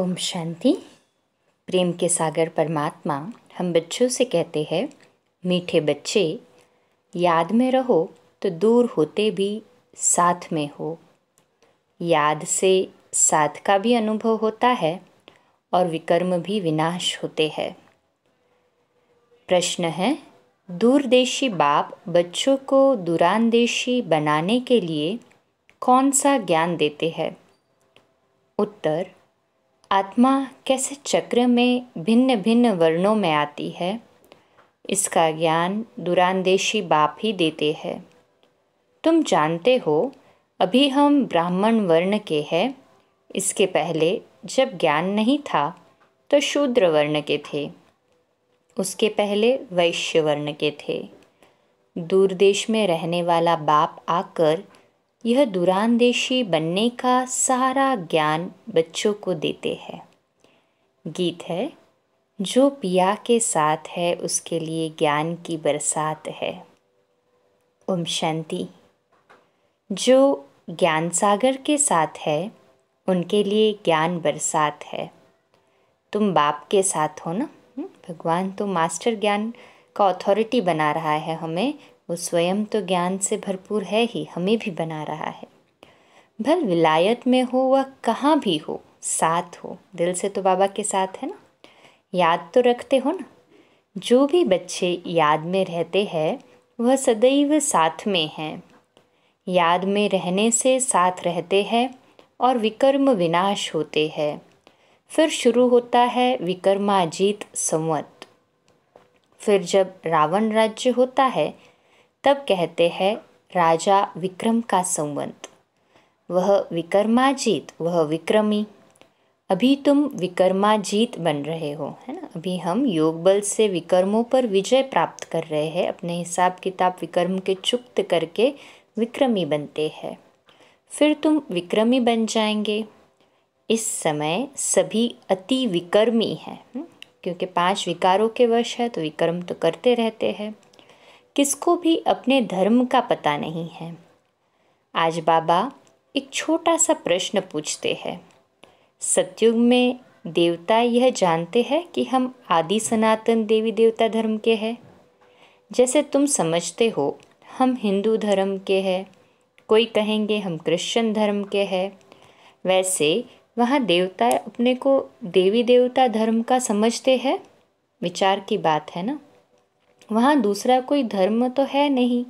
ओम शांति प्रेम के सागर परमात्मा हम बच्चों से कहते हैं मीठे बच्चे याद में रहो तो दूर होते भी साथ में हो याद से साथ का भी अनुभव होता है और विकर्म भी विनाश होते हैं प्रश्न है दूरदेशी बाप बच्चों को दूरानदेशी बनाने के लिए कौन सा ज्ञान देते हैं उत्तर आत्मा कैसे चक्र में भिन्न भिन्न वर्णों में आती है इसका ज्ञान दुरानदेशी बाप ही देते हैं तुम जानते हो अभी हम ब्राह्मण वर्ण के हैं इसके पहले जब ज्ञान नहीं था तो शूद्र वर्ण के थे उसके पहले वैश्य वर्ण के थे दूर देश में रहने वाला बाप आकर यह दूरानदेशी बनने का सारा ज्ञान बच्चों को देते हैं गीत है जो पिया के साथ है उसके लिए ज्ञान की बरसात है ओम शांति जो ज्ञान सागर के साथ है उनके लिए ज्ञान बरसात है तुम बाप के साथ हो ना हम्म, भगवान तो मास्टर ज्ञान का अथॉरिटी बना रहा है हमें वो स्वयं तो ज्ञान से भरपूर है ही हमें भी बना रहा है भल विलायत में हो वह कहाँ भी हो साथ हो दिल से तो बाबा के साथ है ना याद तो रखते हो ना जो भी बच्चे याद में रहते हैं वह सदैव साथ में हैं याद में रहने से साथ रहते हैं और विकर्म विनाश होते हैं फिर शुरू होता है विकर्माजीत संवत फिर जब रावण राज्य होता है तब कहते हैं राजा विक्रम का संवंत वह विक्रमाजीत वह विक्रमी अभी तुम विक्रमाजीत बन रहे हो है ना अभी हम योग बल से विक्रमों पर विजय प्राप्त कर रहे हैं अपने हिसाब किताब विक्रम के चुप्त करके विक्रमी बनते हैं फिर तुम विक्रमी बन जाएंगे इस समय सभी अति विकर्मी हैं हम्म? क्योंकि पांच विकारों के वश है तो विक्रम तो करते रहते हैं किसको भी अपने धर्म का पता नहीं है आज बाबा एक छोटा सा प्रश्न पूछते हैं सत्युग में देवता यह जानते हैं कि हम आदि सनातन देवी देवता धर्म के हैं जैसे तुम समझते हो हम हिंदू धर्म के हैं कोई कहेंगे हम क्रिश्चियन धर्म के हैं वैसे वहाँ देवता अपने को देवी देवता धर्म का समझते हैं विचार की बात है ना वहाँ दूसरा कोई धर्म तो है नहीं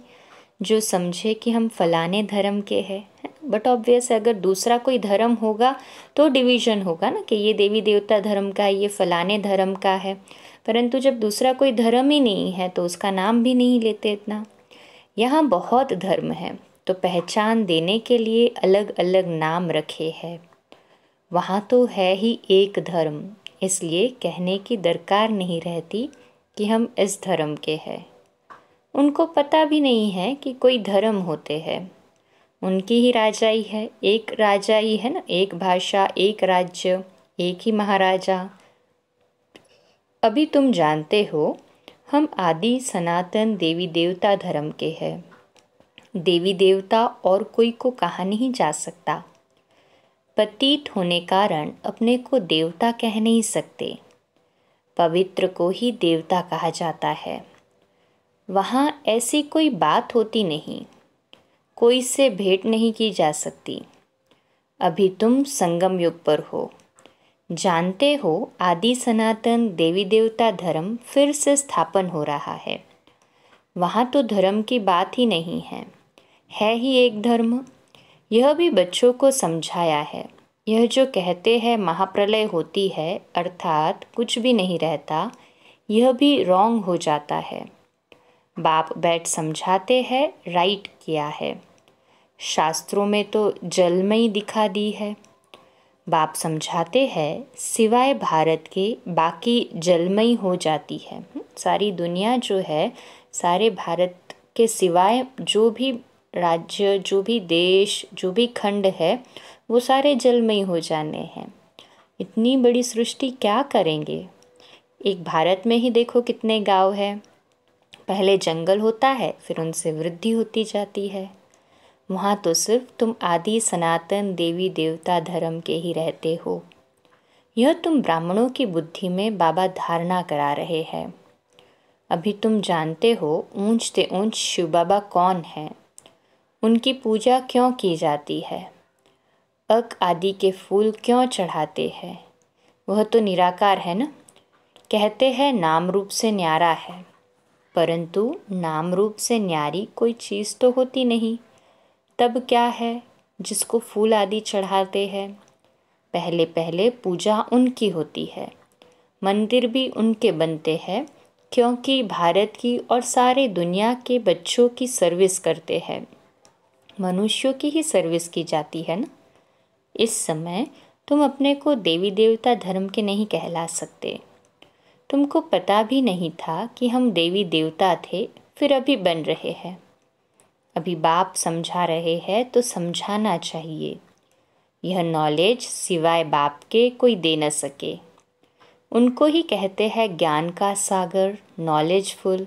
जो समझे कि हम फलाने धर्म के हैं बट ऑब्वियस अगर दूसरा कोई धर्म होगा तो डिवीजन होगा ना कि ये देवी देवता धर्म का है ये फलाने धर्म का है परंतु जब दूसरा कोई धर्म ही नहीं है तो उसका नाम भी नहीं लेते इतना यहाँ बहुत धर्म है तो पहचान देने के लिए अलग अलग नाम रखे हैं वहाँ तो है ही एक धर्म इसलिए कहने की दरकार नहीं रहती कि हम इस धर्म के हैं उनको पता भी नहीं है कि कोई धर्म होते हैं उनकी ही राजाई है एक राजाई है ना एक भाषा एक राज्य एक ही महाराजा अभी तुम जानते हो हम आदि सनातन देवी देवता धर्म के हैं देवी देवता और कोई को कहा नहीं जा सकता पतीत होने कारण अपने को देवता कह नहीं सकते पवित्र को ही देवता कहा जाता है वहाँ ऐसी कोई बात होती नहीं कोई से भेंट नहीं की जा सकती अभी तुम संगम युग पर हो जानते हो आदि सनातन देवी देवता धर्म फिर से स्थापन हो रहा है वहाँ तो धर्म की बात ही नहीं है है ही एक धर्म यह भी बच्चों को समझाया है यह जो कहते हैं महाप्रलय होती है अर्थात कुछ भी नहीं रहता यह भी रॉन्ग हो जाता है बाप बैठ समझाते हैं राइट किया है शास्त्रों में तो जलमयी दिखा दी है बाप समझाते हैं सिवाय भारत के बाकी जलमयी हो जाती है हम्म, सारी दुनिया जो है सारे भारत के सिवाय जो भी राज्य जो भी देश जो भी खंड है वो सारे जलमयी हो जाने हैं इतनी बड़ी सृष्टि क्या करेंगे एक भारत में ही देखो कितने गांव हैं पहले जंगल होता है फिर उनसे वृद्धि होती जाती है वहाँ तो सिर्फ तुम आदि सनातन देवी देवता धर्म के ही रहते हो यह तुम ब्राह्मणों की बुद्धि में बाबा धारणा करा रहे हैं अभी तुम जानते हो ऊंचते ऊंच शिव बाबा कौन हैं उनकी पूजा क्यों की जाती है अक आदि के फूल क्यों चढ़ाते हैं वह तो निराकार है न कहते हैं नाम रूप से न्यारा है परंतु नाम रूप से न्यारी कोई चीज़ तो होती नहीं तब क्या है जिसको फूल आदि चढ़ाते हैं पहले पहले पूजा उनकी होती है मंदिर भी उनके बनते हैं क्योंकि भारत की और सारे दुनिया के बच्चों की सर्विस करते हैं मनुष्यों की ही सर्विस की जाती है ना इस समय तुम अपने को देवी देवता धर्म के नहीं कहला सकते तुमको पता भी नहीं था कि हम देवी देवता थे फिर अभी बन रहे हैं अभी बाप समझा रहे हैं तो समझाना चाहिए यह नॉलेज सिवाय बाप के कोई दे न सके उनको ही कहते हैं ज्ञान का सागर नॉलेजफुल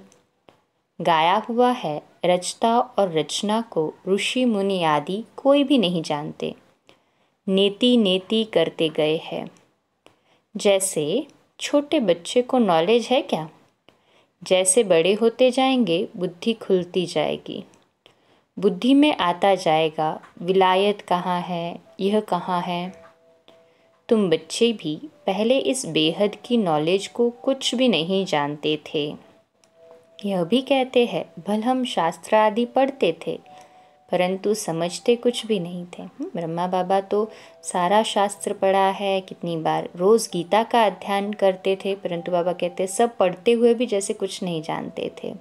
गाया हुआ है रचता और रचना को ऋषि मुनि आदि कोई भी नहीं जानते नेति नेति करते गए हैं जैसे छोटे बच्चे को नॉलेज है क्या जैसे बड़े होते जाएंगे बुद्धि खुलती जाएगी बुद्धि में आता जाएगा विलायत कहाँ है यह कहाँ है तुम बच्चे भी पहले इस बेहद की नॉलेज को कुछ भी नहीं जानते थे यह भी कहते हैं भल हम शास्त्र आदि पढ़ते थे परंतु समझते कुछ भी नहीं थे हम्म, ब्रह्मा बाबा तो सारा शास्त्र पढ़ा है कितनी बार रोज़ गीता का अध्ययन करते थे परंतु बाबा कहते सब पढ़ते हुए भी जैसे कुछ नहीं जानते थे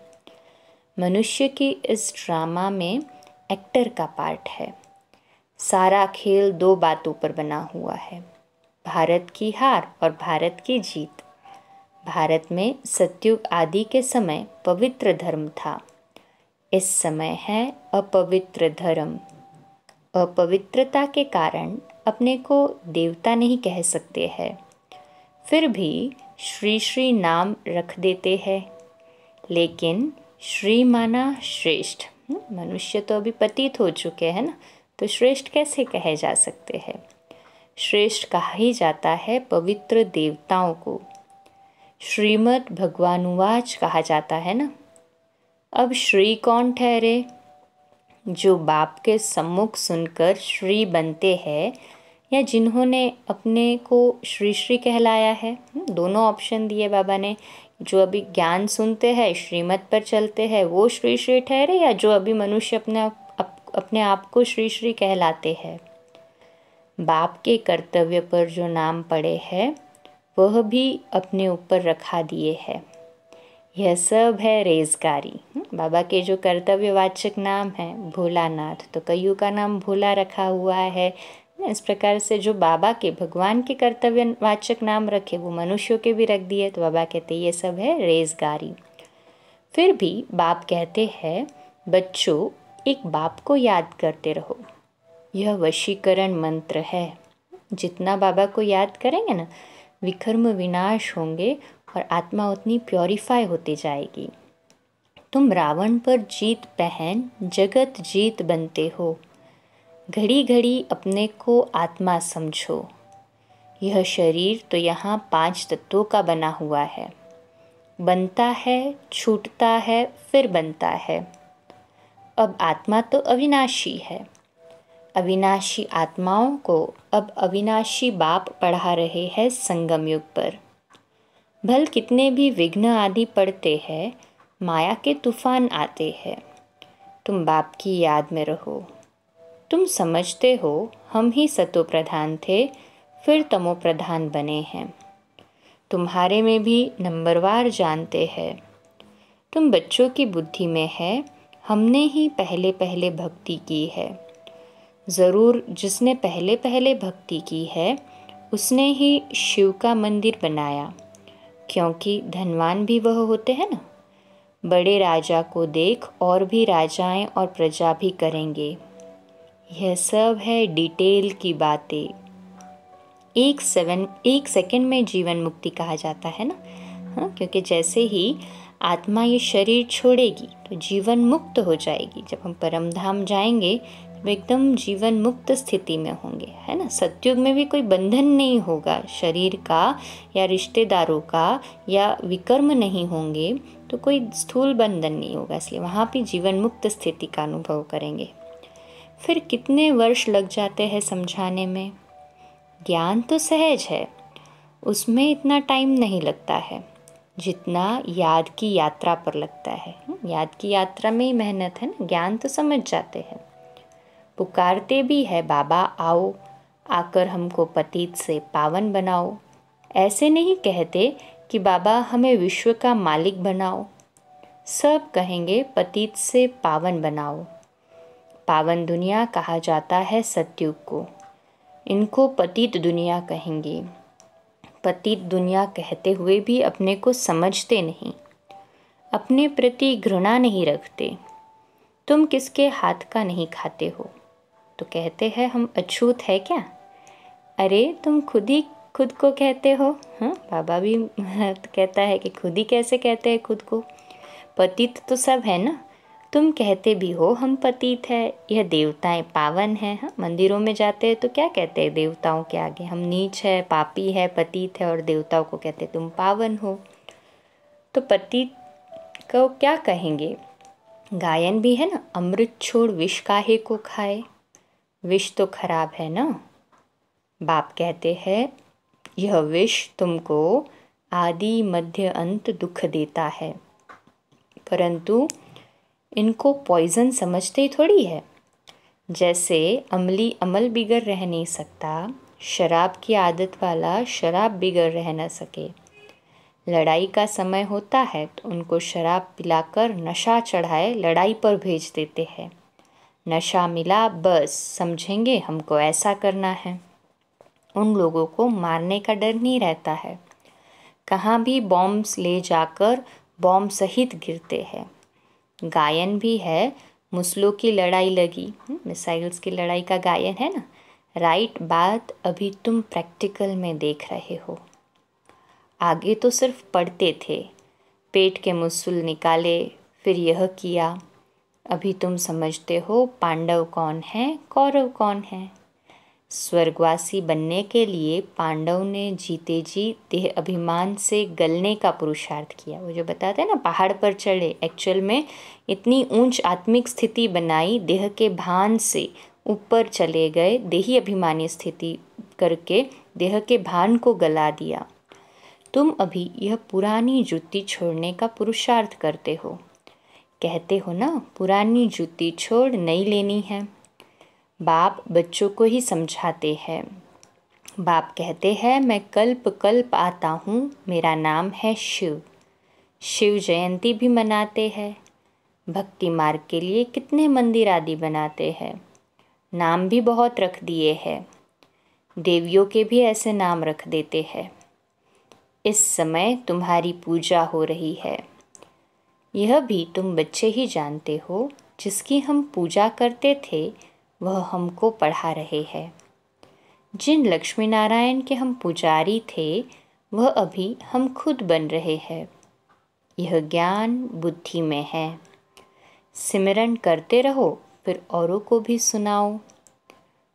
मनुष्य की इस ड्रामा में एक्टर का पार्ट है सारा खेल दो बातों पर बना हुआ है भारत की हार और भारत की जीत भारत में सत्युग आदि के समय पवित्र धर्म था इस समय है अपवित्र धर्म अपवित्रता के कारण अपने को देवता नहीं कह सकते हैं फिर भी श्री श्री नाम रख देते हैं लेकिन श्री माना श्रेष्ठ हम्म, मनुष्य तो अभी पतित हो चुके हैं ना तो श्रेष्ठ कैसे कहे जा सकते हैं श्रेष्ठ कहा ही जाता है पवित्र देवताओं को श्रीमद् भगवानुवाच कहा जाता है ना अब श्री कौन ठहरे जो बाप के सम्मुख सुनकर श्री बनते हैं या जिन्होंने अपने को श्री श्री कहलाया है हम्म, दोनों ऑप्शन दिए बाबा ने जो अभी ज्ञान सुनते हैं श्रीमत पर चलते हैं वो श्री श्री ठहरे या जो अभी मनुष्य अपने अप, अपने आप को श्री श्री कहलाते हैं बाप के कर्तव्य पर जो नाम पड़े हैं वह भी अपने ऊपर रखा दिए है यह सब है रेजगारी हम्म, बाबा के जो कर्तव्यवाचक नाम है भोलानाथ तो कयू का नाम भोला रखा हुआ है इस प्रकार से जो बाबा के भगवान के कर्तव्यवाचक नाम रखे वो मनुष्यों के भी रख दिए तो बाबा कहते ये सब है रेजगारी फिर भी बाप कहते हैं बच्चों एक बाप को याद करते रहो यह वशीकरण मंत्र है जितना बाबा को याद करेंगे ना विकर्म विनाश होंगे और आत्मा उतनी प्योरीफाई होती जाएगी तुम रावण पर जीत पहन जगत जीत बनते हो घड़ी घड़ी अपने को आत्मा समझो यह शरीर तो यहाँ पांच तत्वों का बना हुआ है बनता है छूटता है फिर बनता है अब आत्मा तो अविनाशी है अविनाशी आत्माओं को अब अविनाशी बाप पढ़ा रहे हैं संगम युग पर भल कितने भी विघ्न आदि पड़ते हैं माया के तूफान आते हैं तुम बाप की याद में रहो तुम समझते हो हम ही सतो प्रधान थे फिर तमो प्रधान बने हैं तुम्हारे में भी नंबरवार जानते हैं तुम बच्चों की बुद्धि में है हमने ही पहले पहले भक्ति की है ज़रूर जिसने पहले पहले भक्ति की है उसने ही शिव का मंदिर बनाया क्योंकि धनवान भी वह होते हैं ना बड़े राजा को देख और भी राजाएं और प्रजा भी करेंगे यह सब है डिटेल की बातें एक सेवन एक सेकेंड में जीवन मुक्ति कहा जाता है ना हाँ क्योंकि जैसे ही आत्मा ये शरीर छोड़ेगी तो जीवन मुक्त हो जाएगी जब हम परमधाम जाएंगे वो एकदम जीवन मुक्त स्थिति में होंगे है ना सत्युग में भी कोई बंधन नहीं होगा शरीर का या रिश्तेदारों का या विकर्म नहीं होंगे तो कोई स्थूल बंधन नहीं होगा इसलिए वहाँ भी जीवन मुक्त स्थिति का अनुभव करेंगे फिर कितने वर्ष लग जाते हैं समझाने में ज्ञान तो सहज है उसमें इतना टाइम नहीं लगता है जितना याद की यात्रा पर लगता है याद की यात्रा में ही मेहनत है ना ज्ञान तो समझ जाते हैं पुकारते भी है बाबा आओ आकर हमको पतित से पावन बनाओ ऐसे नहीं कहते कि बाबा हमें विश्व का मालिक बनाओ सब कहेंगे पतित से पावन बनाओ पावन दुनिया कहा जाता है सत्युग को इनको पतित दुनिया कहेंगे पतित दुनिया कहते हुए भी अपने को समझते नहीं अपने प्रति घृणा नहीं रखते तुम किसके हाथ का नहीं खाते हो तो कहते हैं हम अछूत है क्या अरे तुम खुद ही खुद को कहते हो हाँ बाबा भी कहता है कि खुद ही कैसे कहते हैं खुद को पतित तो सब है ना तुम कहते भी हो हम पतित है यह देवताएं पावन है हाँ मंदिरों में जाते हैं तो क्या कहते हैं देवताओं के आगे हम नीच है पापी है पतित है और देवताओं को कहते तुम पावन हो तो पतित को क्या कहेंगे गायन भी है ना अमृत छोड़ विष काहे को खाए विष तो खराब है ना बाप कहते हैं यह विष तुमको आदि मध्य अंत दुख देता है परंतु इनको पॉइजन समझते ही थोड़ी है जैसे अमली अमल बिगड़ रह नहीं सकता शराब की आदत वाला शराब बिगड़ रह ना सके लड़ाई का समय होता है तो उनको शराब पिलाकर नशा चढ़ाए लड़ाई पर भेज देते हैं नशा मिला बस समझेंगे हमको ऐसा करना है उन लोगों को मारने का डर नहीं रहता है कहाँ भी बॉम्ब्स ले जाकर बॉम्ब सहित गिरते हैं गायन भी है मुसलों की लड़ाई लगी मिसाइल्स हम्म, की लड़ाई का गायन है ना राइट बात अभी तुम प्रैक्टिकल में देख रहे हो आगे तो सिर्फ पढ़ते थे पेट के मुसल निकाले फिर यह किया अभी तुम समझते हो पांडव कौन है कौरव कौन है स्वर्गवासी बनने के लिए पांडव ने जीते जी देह अभिमान से गलने का पुरुषार्थ किया वो जो बताते हैं ना पहाड़ पर चढ़े एक्चुअल में इतनी ऊंच आत्मिक स्थिति बनाई देह के भान से ऊपर चले गए देही अभिमानी स्थिति करके देह के भान को गला दिया तुम अभी यह पुरानी जुत्ती छोड़ने का पुरुषार्थ करते हो कहते हो ना पुरानी जूती छोड़ नई लेनी है बाप बच्चों को ही समझाते हैं बाप कहते हैं मैं कल्प कल्प आता हूँ मेरा नाम है शिव शिव जयंती भी मनाते हैं भक्ति मार्ग के लिए कितने मंदिर आदि बनाते हैं नाम भी बहुत रख दिए हैं देवियों के भी ऐसे नाम रख देते हैं इस समय तुम्हारी पूजा हो रही है यह भी तुम बच्चे ही जानते हो जिसकी हम पूजा करते थे वह हमको पढ़ा रहे हैं जिन लक्ष्मी नारायण के हम पुजारी थे वह अभी हम खुद बन रहे हैं यह ज्ञान बुद्धि में है सिमरन करते रहो फिर औरों को भी सुनाओ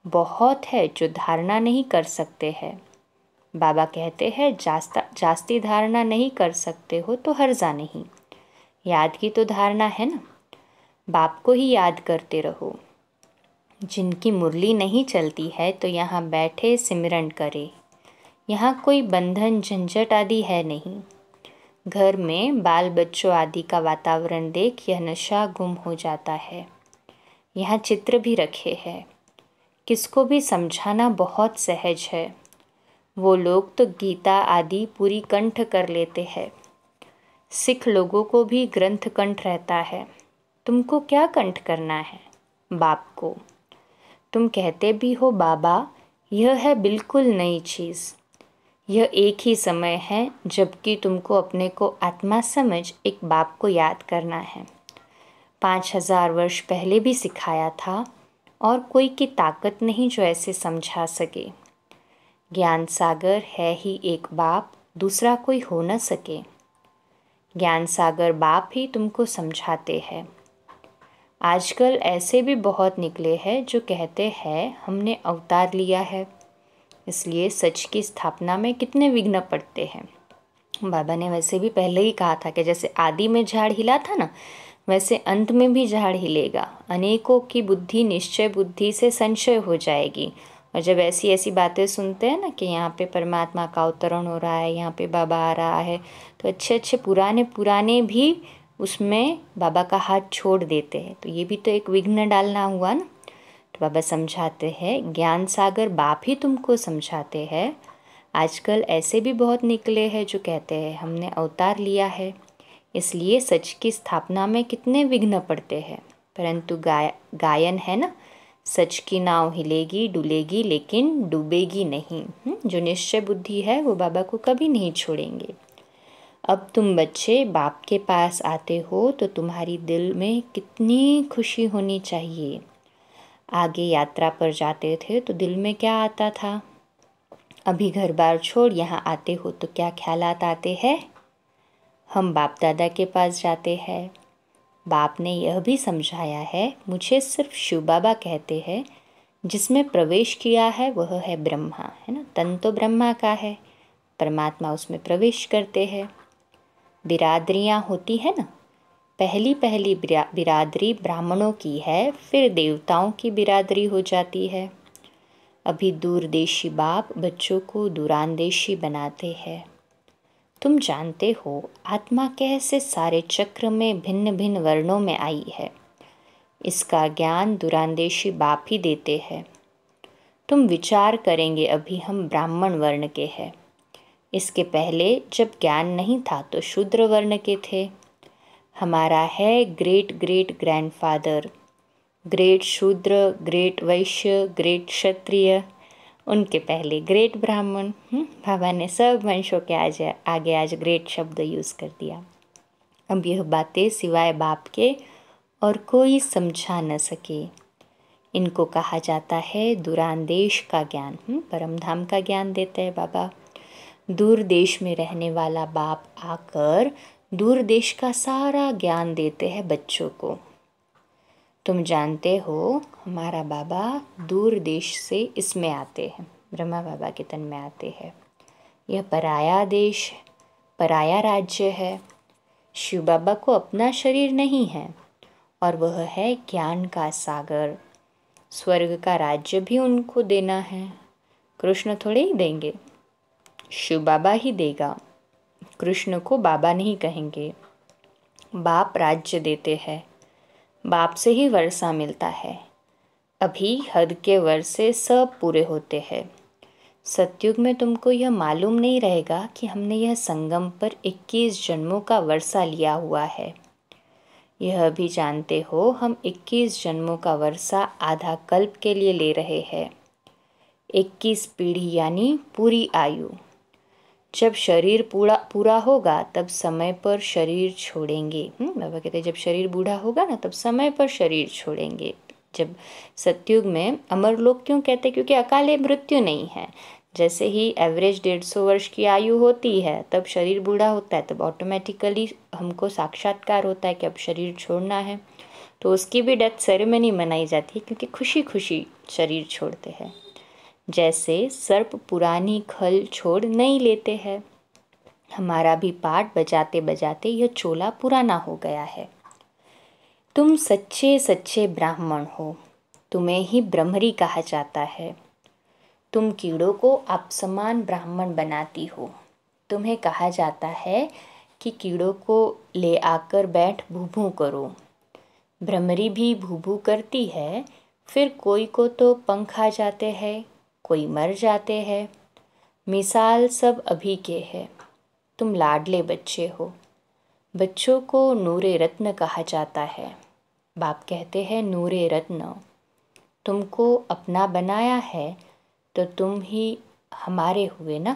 बहुत है जो धारणा नहीं कर सकते हैं बाबा कहते हैं जास्ता जास्ती धारणा नहीं कर सकते हो तो हर्जा नहीं याद की तो धारणा है ना बाप को ही याद करते रहो जिनकी मुरली नहीं चलती है तो यहाँ बैठे सिमरन करे यहाँ कोई बंधन झंझट आदि है नहीं घर में बाल बच्चों आदि का वातावरण देख यह नशा गुम हो जाता है यहाँ चित्र भी रखे हैं किसको भी समझाना बहुत सहज है वो लोग तो गीता आदि पूरी कंठ कर लेते हैं सिख लोगों को भी ग्रंथ कंठ रहता है तुमको क्या कंठ करना है बाप को तुम कहते भी हो बाबा यह है बिल्कुल नई चीज़ यह एक ही समय है जबकि तुमको अपने को आत्मा समझ एक बाप को याद करना है पाँच हज़ार वर्ष पहले भी सिखाया था और कोई की ताकत नहीं जो ऐसे समझा सके ज्ञान सागर है ही एक बाप दूसरा कोई हो न सके ज्ञान सागर बाप ही तुमको समझाते हैं आजकल ऐसे भी बहुत निकले हैं जो कहते हैं हमने अवतार लिया है इसलिए सच की स्थापना में कितने विघ्न पड़ते हैं बाबा ने वैसे भी पहले ही कहा था कि जैसे आदि में झाड़ हिला था ना वैसे अंत में भी झाड़ हिलेगा अनेकों की बुद्धि निश्चय बुद्धि से संशय हो जाएगी और जब ऐसी ऐसी बातें सुनते हैं ना कि यहाँ पे परमात्मा का अवतरण हो रहा है यहाँ पे बाबा आ रहा है तो अच्छे अच्छे पुराने पुराने भी उसमें बाबा का हाथ छोड़ देते हैं तो ये भी तो एक विघ्न डालना हुआ ना तो बाबा समझाते हैं ज्ञान सागर बाप ही तुमको समझाते हैं आजकल ऐसे भी बहुत निकले हैं जो कहते हैं हमने अवतार लिया है इसलिए सच की स्थापना में कितने विघ्न पड़ते हैं परंतु गाय गायन है ना सच की नाव हिलेगी डुलेगी लेकिन डूबेगी नहीं हम्म, जो निश्चय बुद्धि है वो बाबा को कभी नहीं छोड़ेंगे अब तुम बच्चे बाप के पास आते हो तो तुम्हारी दिल में कितनी खुशी होनी चाहिए आगे यात्रा पर जाते थे तो दिल में क्या आता था अभी घर बार छोड़ यहाँ आते हो तो क्या ख्याल आते हैं हम बाप दादा के पास जाते हैं बाप ने यह भी समझाया है मुझे सिर्फ शिव बाबा कहते हैं जिसमें प्रवेश किया है वह है ब्रह्मा है ना तन तो ब्रह्मा का है परमात्मा उसमें प्रवेश करते हैं बिरादरियाँ होती है ना पहली पहली बिरादरी ब्राह्मणों की है फिर देवताओं की बिरादरी हो जाती है अभी दूरदेशी बाप बच्चों को दूरानदेशी बनाते हैं तुम जानते हो आत्मा कैसे सारे चक्र में भिन्न भिन्न वर्णों में आई है इसका ज्ञान दुरांदेशी बाप ही देते हैं तुम विचार करेंगे अभी हम ब्राह्मण वर्ण के हैं इसके पहले जब ज्ञान नहीं था तो शूद्र वर्ण के थे हमारा है ग्रेट ग्रेट ग्रैंडफादर ग्रेट शूद्र ग्रेट वैश्य ग्रेट क्षत्रिय उनके पहले ग्रेट ब्राह्मण हम्म, बाबा ने सब वंशों के आज आगे आज ग्रेट शब्द यूज़ कर दिया अब यह बातें सिवाय बाप के और कोई समझा न सके इनको कहा जाता है दूरांदेश का ज्ञान हम्म, परम धाम का ज्ञान देते हैं बाबा दूर देश में रहने वाला बाप आकर दूर देश का सारा ज्ञान देते हैं बच्चों को तुम जानते हो हमारा बाबा दूर देश से इसमें आते हैं ब्रह्मा बाबा के तन में आते हैं यह पराया देश पराया राज्य है शिव बाबा को अपना शरीर नहीं है और वह है ज्ञान का सागर स्वर्ग का राज्य भी उनको देना है कृष्ण थोड़े ही देंगे शिव बाबा ही देगा कृष्ण को बाबा नहीं कहेंगे बाप राज्य देते हैं बाप से ही वर्षा मिलता है अभी हद के वर्षे सब पूरे होते हैं सत्युग में तुमको यह मालूम नहीं रहेगा कि हमने यह संगम पर 21 जन्मों का वर्षा लिया हुआ है यह भी जानते हो हम 21 जन्मों का वर्षा आधा कल्प के लिए ले रहे हैं 21 पीढ़ी यानी पूरी आयु जब शरीर पूरा पूरा होगा तब समय पर शरीर छोड़ेंगे हम्म, बाबा कहते हैं जब शरीर बूढ़ा होगा ना तब समय पर शरीर छोड़ेंगे जब सत्युग में अमर लोग क्यों कहते हैं क्योंकि अकाले मृत्यु नहीं है जैसे ही एवरेज डेढ़ सौ वर्ष की आयु होती है तब शरीर बूढ़ा होता है तब ऑटोमेटिकली हमको साक्षात्कार होता है कि अब शरीर छोड़ना है तो उसकी भी डेथ सेरेमनी मनाई जाती है क्योंकि खुशी खुशी शरीर छोड़ते हैं जैसे सर्प पुरानी खल छोड़ नहीं लेते हैं हमारा भी पाठ बजाते बजाते यह चोला पुराना हो गया है तुम सच्चे सच्चे ब्राह्मण हो तुम्हें ही ब्रह्मरी कहा जाता है तुम कीड़ों को आप समान ब्राह्मण बनाती हो तुम्हें कहा जाता है कि कीड़ों को ले आकर बैठ भूभू करो भ्रमरी भी भूभू करती है फिर कोई को तो पंख आ जाते हैं कोई मर जाते हैं मिसाल सब अभी के है तुम लाडले बच्चे हो बच्चों को नूरे रत्न कहा जाता है बाप कहते हैं नूरे रत्न तुमको अपना बनाया है तो तुम ही हमारे हुए ना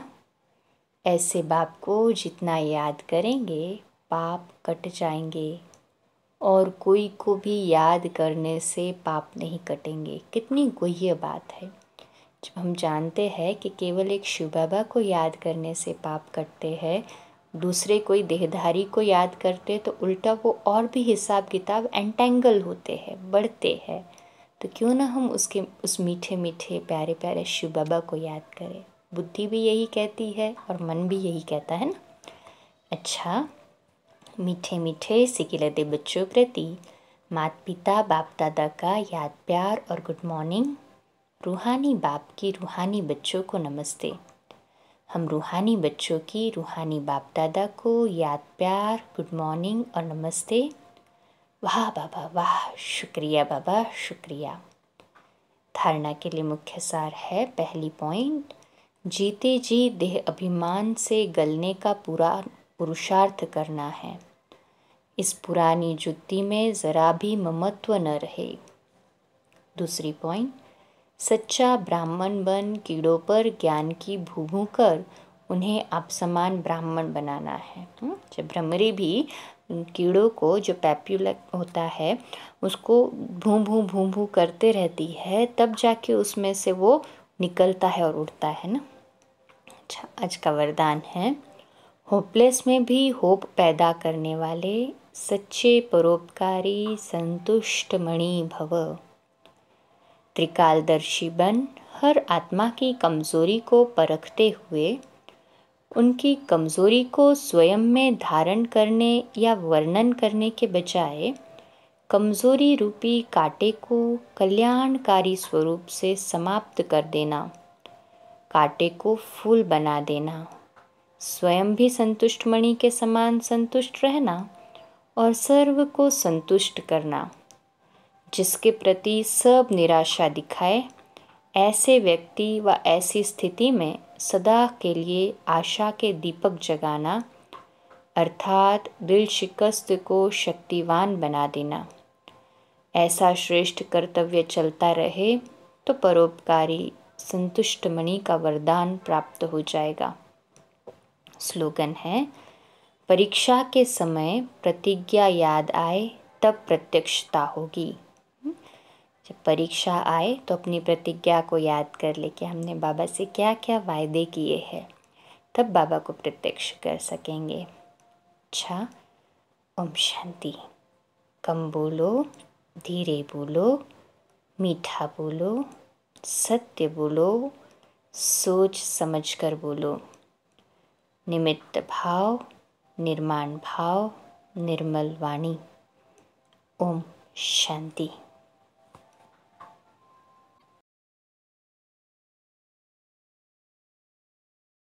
ऐसे बाप को जितना याद करेंगे पाप कट जाएंगे और कोई को भी याद करने से पाप नहीं कटेंगे कितनी गुह्य बात है जब हम जानते हैं कि केवल एक शिव बाबा को याद करने से पाप कटते हैं दूसरे कोई देहधारी को याद करते तो उल्टा वो और भी हिसाब किताब एंटेंगल होते हैं बढ़ते हैं तो क्यों ना हम उसके उस मीठे मीठे प्यारे प्यारे शिव बाबा को याद करें बुद्धि भी यही कहती है और मन भी यही कहता है ना अच्छा मीठे मीठे सिकिलते बच्चों प्रति माता पिता बाप दादा का याद प्यार और गुड मॉर्निंग रूहानी बाप की रूहानी बच्चों को नमस्ते हम रूहानी बच्चों की रूहानी बाप दादा को याद प्यार गुड मॉर्निंग और नमस्ते वाह बाबा वाह शुक्रिया बाबा शुक्रिया धारणा के लिए मुख्य सार है पहली पॉइंट जीते जी देह अभिमान से गलने का पूरा पुरुषार्थ करना है इस पुरानी जुत्ती में ज़रा भी ममत्व न रहे दूसरी पॉइंट सच्चा ब्राह्मण बन कीड़ों पर ज्ञान की भू कर उन्हें आप समान ब्राह्मण बनाना है हम्म, जब भ्रमरी भी कीड़ों को जो पैप्यूल होता है उसको भू भू भू भू करते रहती है तब जाके उसमें से वो निकलता है और उड़ता है ना अच्छा आज का वरदान है होपलेस में भी होप पैदा करने वाले सच्चे परोपकारी संतुष्ट मणि भव त्रिकालदर्शी बन हर आत्मा की कमज़ोरी को परखते हुए उनकी कमज़ोरी को स्वयं में धारण करने या वर्णन करने के बजाय कमज़ोरी रूपी कांटे को कल्याणकारी स्वरूप से समाप्त कर देना कांटे को फूल बना देना स्वयं भी संतुष्ट मणि के समान संतुष्ट रहना और सर्व को संतुष्ट करना जिसके प्रति सब निराशा दिखाए ऐसे व्यक्ति व ऐसी स्थिति में सदा के लिए आशा के दीपक जगाना अर्थात दिल शिकस्त को शक्तिवान बना देना ऐसा श्रेष्ठ कर्तव्य चलता रहे तो परोपकारी संतुष्ट मणि का वरदान प्राप्त हो जाएगा स्लोगन है परीक्षा के समय प्रतिज्ञा याद आए तब प्रत्यक्षता होगी जब परीक्षा आए तो अपनी प्रतिज्ञा को याद कर ले कि हमने बाबा से क्या क्या वायदे किए हैं तब बाबा को प्रत्यक्ष कर सकेंगे अच्छा ओम शांति कम बोलो धीरे बोलो मीठा बोलो सत्य बोलो सोच समझ कर बोलो निमित्त भाव निर्माण भाव निर्मल वाणी ओम शांति